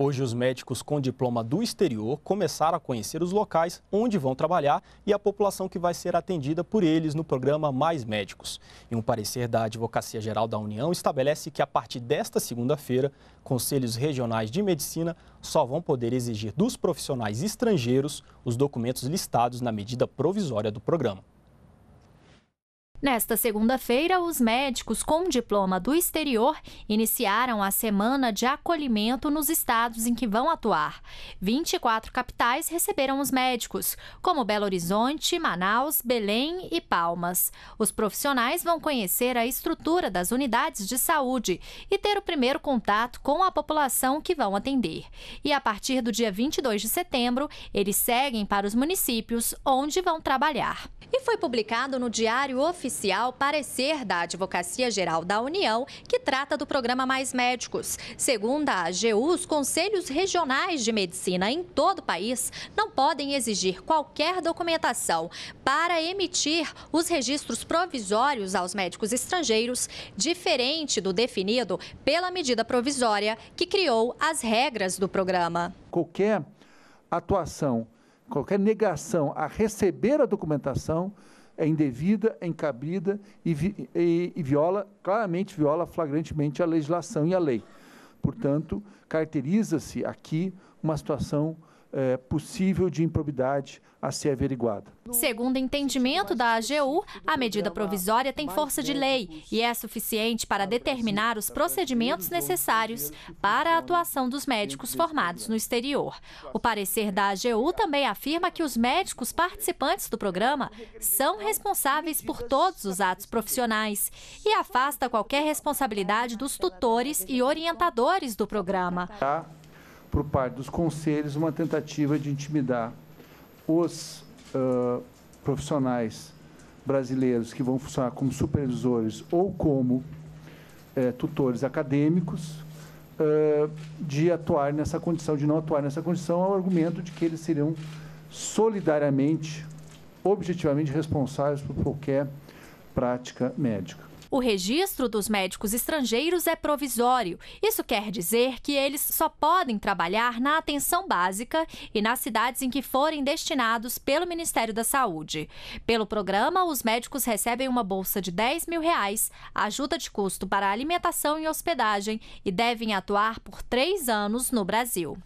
Hoje, os médicos com diploma do exterior começaram a conhecer os locais onde vão trabalhar e a população que vai ser atendida por eles no programa Mais Médicos. Em um parecer da Advocacia Geral da União estabelece que, a partir desta segunda-feira, conselhos regionais de medicina só vão poder exigir dos profissionais estrangeiros os documentos listados na medida provisória do programa. Nesta segunda-feira, os médicos com diploma do exterior iniciaram a semana de acolhimento nos estados em que vão atuar. 24 capitais receberam os médicos, como Belo Horizonte, Manaus, Belém e Palmas. Os profissionais vão conhecer a estrutura das unidades de saúde e ter o primeiro contato com a população que vão atender. E a partir do dia 22 de setembro, eles seguem para os municípios onde vão trabalhar. E foi publicado no Diário Oficial oficial parecer da Advocacia Geral da União, que trata do programa Mais Médicos. Segundo a AGU, os conselhos regionais de medicina em todo o país não podem exigir qualquer documentação para emitir os registros provisórios aos médicos estrangeiros, diferente do definido pela medida provisória que criou as regras do programa. Qualquer atuação, qualquer negação a receber a documentação é indevida, é e, vi, e, e viola, claramente viola flagrantemente a legislação e a lei. Portanto, caracteriza-se aqui uma situação é, possível de improbidade a ser averiguada. Segundo entendimento da AGU, a medida provisória tem força de lei e é suficiente para determinar os procedimentos necessários para a atuação dos médicos formados no exterior. O parecer da AGU também afirma que os médicos participantes do programa são responsáveis por todos os atos profissionais e afasta qualquer responsabilidade dos tutores e orientadores do programa. Tá? por parte dos conselhos, uma tentativa de intimidar os uh, profissionais brasileiros que vão funcionar como supervisores ou como tutores acadêmicos de atuar nessa condição, de não atuar nessa condição, ao argumento de que eles seriam solidariamente, objetivamente responsáveis por qualquer prática médica. O registro dos médicos estrangeiros é provisório. Isso quer dizer que eles só podem trabalhar na atenção básica e nas cidades em que forem destinados pelo Ministério da Saúde. Pelo programa, os médicos recebem uma bolsa de 10 mil reais, ajuda de custo para alimentação e hospedagem e devem atuar por três anos no Brasil.